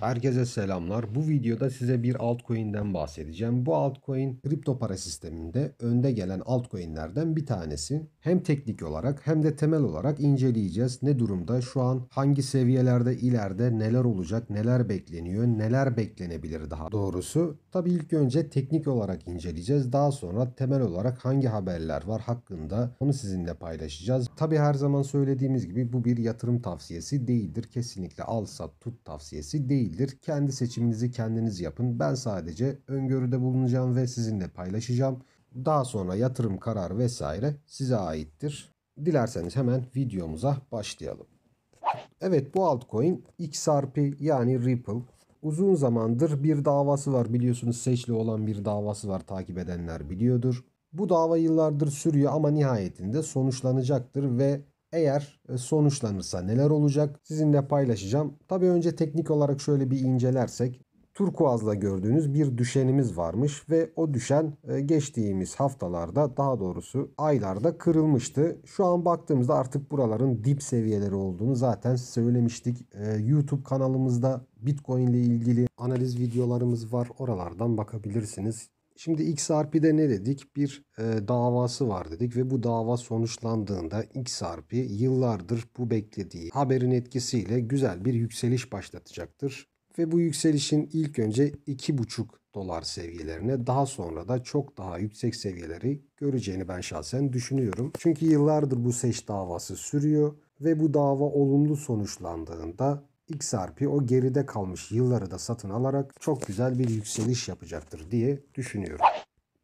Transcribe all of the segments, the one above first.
Herkese selamlar. Bu videoda size bir altcoin'den bahsedeceğim. Bu altcoin kripto para sisteminde önde gelen altcoin'lerden bir tanesi. Hem teknik olarak hem de temel olarak inceleyeceğiz. Ne durumda, şu an hangi seviyelerde, ileride neler olacak, neler bekleniyor, neler beklenebilir daha doğrusu. tabi ilk önce teknik olarak inceleyeceğiz. Daha sonra temel olarak hangi haberler var hakkında onu sizinle paylaşacağız. Tabi her zaman söylediğimiz gibi bu bir yatırım tavsiyesi değildir. Kesinlikle al sat tut tavsiyesi değil değildir. Kendi seçiminizi kendiniz yapın. Ben sadece öngörüde bulunacağım ve sizinle paylaşacağım. Daha sonra yatırım kararı vesaire size aittir. Dilerseniz hemen videomuza başlayalım. Evet bu altcoin XRP yani Ripple uzun zamandır bir davası var biliyorsunuz Seçli olan bir davası var takip edenler biliyordur. Bu dava yıllardır sürüyor ama nihayetinde sonuçlanacaktır ve eğer e, sonuçlanırsa neler olacak sizinle paylaşacağım. Tabi önce teknik olarak şöyle bir incelersek turkuazla gördüğünüz bir düşenimiz varmış ve o düşen e, geçtiğimiz haftalarda daha doğrusu aylarda kırılmıştı. Şu an baktığımızda artık buraların dip seviyeleri olduğunu zaten söylemiştik. E, YouTube kanalımızda Bitcoin ile ilgili analiz videolarımız var. Oralardan bakabilirsiniz. Şimdi XRP'de ne dedik? Bir e, davası var dedik ve bu dava sonuçlandığında XRP yıllardır bu beklediği haberin etkisiyle güzel bir yükseliş başlatacaktır. Ve bu yükselişin ilk önce 2,5 dolar seviyelerine daha sonra da çok daha yüksek seviyeleri göreceğini ben şahsen düşünüyorum. Çünkü yıllardır bu seç davası sürüyor ve bu dava olumlu sonuçlandığında XRP o geride kalmış yılları da satın alarak çok güzel bir yükseliş yapacaktır diye düşünüyorum.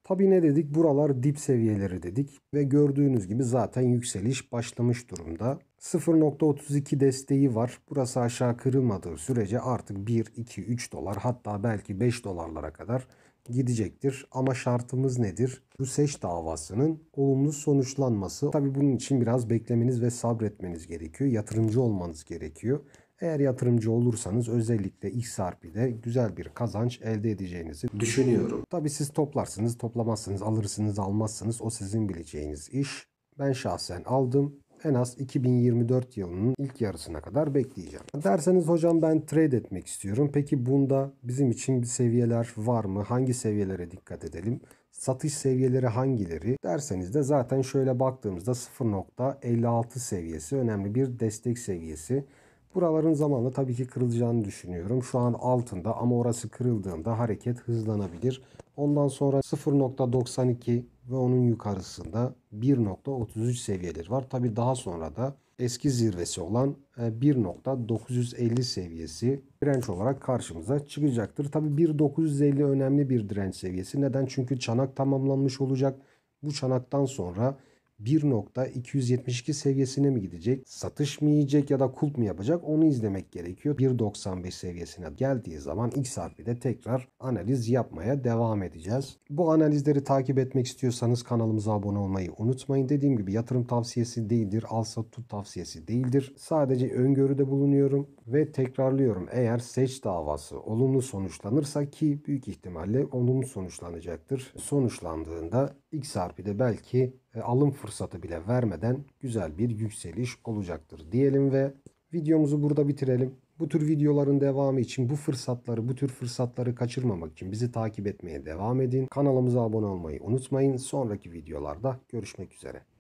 Tabi ne dedik? Buralar dip seviyeleri dedik ve gördüğünüz gibi zaten yükseliş başlamış durumda. 0.32 desteği var. Burası aşağı kırılmadığı sürece artık 1, 2, 3 dolar hatta belki 5 dolarlara kadar gidecektir. Ama şartımız nedir? Bu seç davasının olumlu sonuçlanması. Tabi bunun için biraz beklemeniz ve sabretmeniz gerekiyor. Yatırımcı olmanız gerekiyor. Eğer yatırımcı olursanız özellikle XRP'de güzel bir kazanç elde edeceğinizi düşünüyorum. Tabii siz toplarsınız, toplamazsınız, alırsınız, almazsınız o sizin bileceğiniz iş. Ben şahsen aldım en az 2024 yılının ilk yarısına kadar bekleyeceğim. Derseniz hocam ben trade etmek istiyorum. Peki bunda bizim için bir seviyeler var mı? Hangi seviyelere dikkat edelim? Satış seviyeleri hangileri? Derseniz de zaten şöyle baktığımızda 0.56 seviyesi önemli bir destek seviyesi. Buraların zamanla tabii ki kırılacağını düşünüyorum. Şu an altında ama orası kırıldığında hareket hızlanabilir. Ondan sonra 0.92 ve onun yukarısında 1.33 seviyeleri var. Tabii daha sonra da eski zirvesi olan 1.950 e, seviyesi direnç olarak karşımıza çıkacaktır. Tabii 1.950 önemli bir direnç seviyesi. Neden? Çünkü çanak tamamlanmış olacak. Bu çanaktan sonra 1.272 seviyesine mi gidecek? Satış mı yiyecek ya da kulp mu yapacak? Onu izlemek gerekiyor. 1.95 seviyesine geldiği zaman X harfiyle tekrar analiz yapmaya devam edeceğiz. Bu analizleri takip etmek istiyorsanız kanalımıza abone olmayı unutmayın. Dediğim gibi yatırım tavsiyesi değildir. Al sat tut tavsiyesi değildir. Sadece öngörüde bulunuyorum ve tekrarlıyorum. Eğer seç davası olumlu sonuçlanırsa ki büyük ihtimalle olumlu sonuçlanacaktır. Sonuçlandığında X harfi belki e, alım fırsatı fırsatı bile vermeden güzel bir yükseliş olacaktır diyelim ve videomuzu burada bitirelim. Bu tür videoların devamı için bu fırsatları, bu tür fırsatları kaçırmamak için bizi takip etmeye devam edin. Kanalımıza abone olmayı unutmayın. Sonraki videolarda görüşmek üzere.